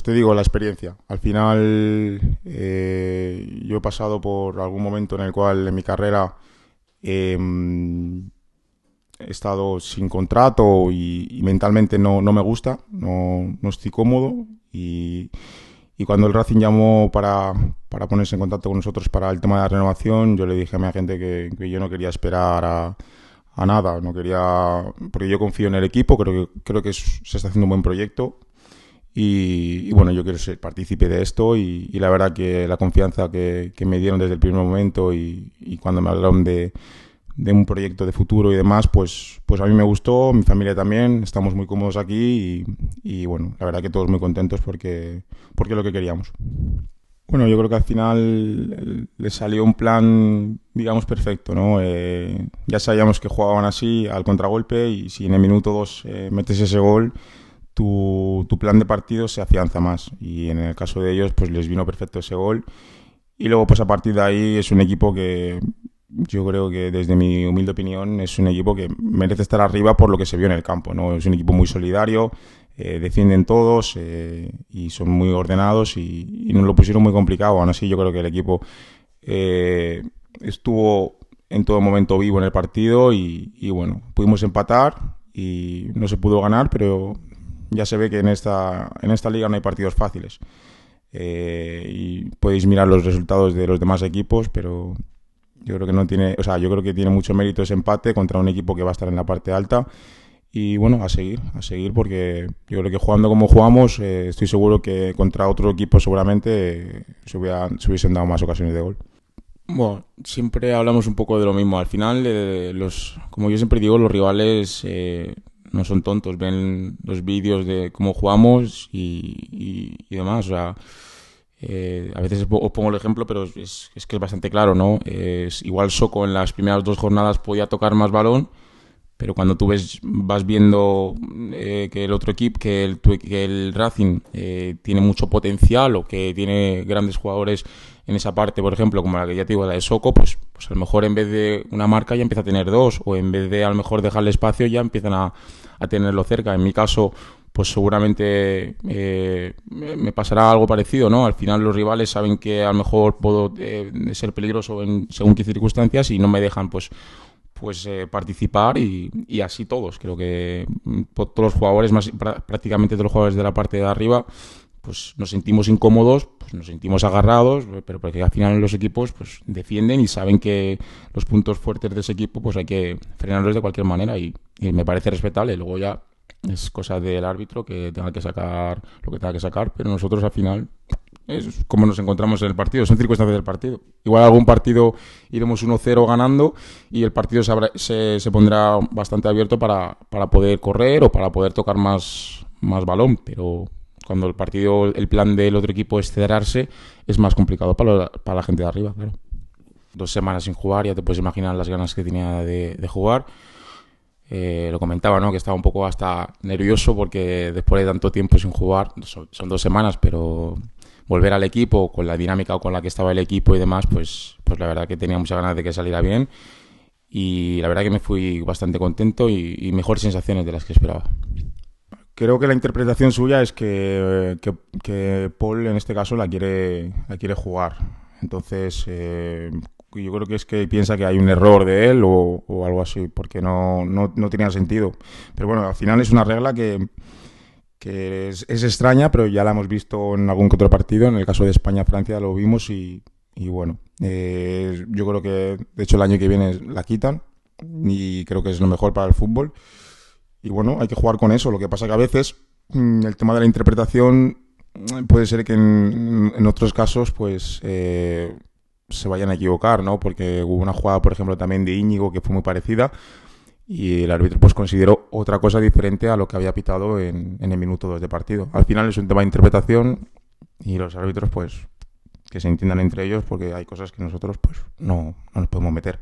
Pues te digo, la experiencia. Al final, eh, yo he pasado por algún momento en el cual en mi carrera em, he estado sin contrato y, mentalmente no, me gusta, no, estoy cómodo. Y, cuando el Racing llamó para, ponerse en contacto con nosotros para el tema de la renovación, yo le dije a mi agente que, yo no quería esperar a, nada, no quería, porque yo confío en el equipo, creo que, creo que se está haciendo un buen proyecto, y, bueno, yo quiero ser partícipe de esto y, la verdad que la confianza que, me dieron desde el primer momento y, cuando me hablaron de, un proyecto de futuro y demás, pues, pues a mí me gustó, mi familia también, estamos muy cómodos aquí y, bueno, la verdad que todos muy contentos porque, porque es lo que queríamos. Bueno, yo creo que al final le salió un plan, digamos, perfecto, ¿no? Eh, ya sabíamos que jugaban así al contragolpe y si en el minuto 2 eh, metes ese gol, tu, plan de partido se afianza más. Y en el caso de ellos, pues les vino perfecto ese gol. Y luego, pues a partir de ahí, es un equipo que yo creo que desde mi humilde opinión es un equipo que merece estar arriba por lo que se vio en el campo. ¿no? Es un equipo muy solidario, eh, defienden todos eh, y son muy ordenados y, no nos lo pusieron muy complicado. Aún así yo creo que el equipo eh, estuvo en todo momento vivo en el partido y bueno, pudimos empatar y no se pudo ganar, pero ya se ve que en esta, en esta liga no hay partidos fáciles. Eh, y podéis mirar los resultados de los demás equipos, pero yo creo que no tiene, o sea, yo creo que tiene mucho mérito ese empate contra un equipo que va a estar en la parte alta. Y bueno, a seguir, a seguir, porque yo creo que jugando como jugamos, eh, estoy seguro que contra otro equipo seguramente eh, se, hubiesen dado más ocasiones de gol. Bueno, siempre hablamos un poco de lo mismo. Al final, los, como yo siempre digo, los rivales no son tontos, ven los vídeos de cómo jugamos y, demás. Eh, a veces os pongo el ejemplo, pero es, que es bastante claro, ¿no? Es, igual Soco en las primeras dos jornadas podía tocar más balón, pero cuando tú ves, vas viendo eh, que el otro equipo, que el, el Racing eh, tiene mucho potencial o que tiene grandes jugadores en esa parte, por ejemplo, como la que ya te digo, la de Soco, pues, pues a lo mejor en vez de una marca ya empieza a tener dos, o en vez de a lo mejor dejarle espacio ya empiezan a, tenerlo cerca. En mi caso, pues seguramente eh, me pasará algo parecido, ¿no? Al final los rivales saben que a lo mejor puedo eh, ser peligroso en según qué circunstancias y no me dejan, pues pues eh, participar y, y, así todos. Creo que mm, todos los jugadores, más, prácticamente todos los jugadores de la parte de arriba, pues, nos sentimos incómodos, pues, nos sentimos agarrados, pero porque al final los equipos pues defienden y saben que los puntos fuertes de ese equipo pues hay que frenarlos de cualquier manera y, me parece respetable. Luego ya es cosa del árbitro que tenga que sacar lo que tenga que sacar, pero nosotros al final es como nos encontramos en el partido, son circunstancias del partido. Igual algún partido iremos 1-0 ganando y el partido se, se, pondrá bastante abierto para, para poder correr o para poder tocar más, más balón, pero cuando el partido, el plan del otro equipo es cederarse es más complicado para, la gente de arriba, Dos semanas sin jugar, ya te puedes imaginar las ganas que tenía de, jugar. Eh, lo comentaba, ¿no? Que estaba un poco hasta nervioso porque después de tanto tiempo sin jugar, son, dos semanas, pero volver al equipo con la dinámica con la que estaba el equipo y demás, pues, pues la verdad que tenía muchas ganas de que saliera bien y la verdad que me fui bastante contento y mejores sensaciones de las que esperaba creo que la interpretación suya es que, Paul en este caso la quiere, la quiere jugar. Entonces, eh, yo creo que es que piensa que hay un error de él o, algo así, porque no, no, tenía sentido. Pero bueno, al final es una regla que, es, es, extraña, pero ya la hemos visto en algún otro partido. En el caso de España-Francia lo vimos y, bueno, eh, yo creo que de hecho el año que viene la quitan y creo que es lo mejor para el fútbol. Y bueno, hay que jugar con eso. Lo que pasa que a veces mm, el tema de la interpretación mm, puede ser que en, otros casos pues eh, se vayan a equivocar, ¿no? Porque hubo una jugada, por ejemplo, también de Íñigo que fue muy parecida y el árbitro pues consideró otra cosa diferente a lo que había pitado en, el minuto 2 de partido. Al final es un tema de interpretación y los árbitros pues que se entiendan entre ellos porque hay cosas que nosotros pues no, no nos podemos meter.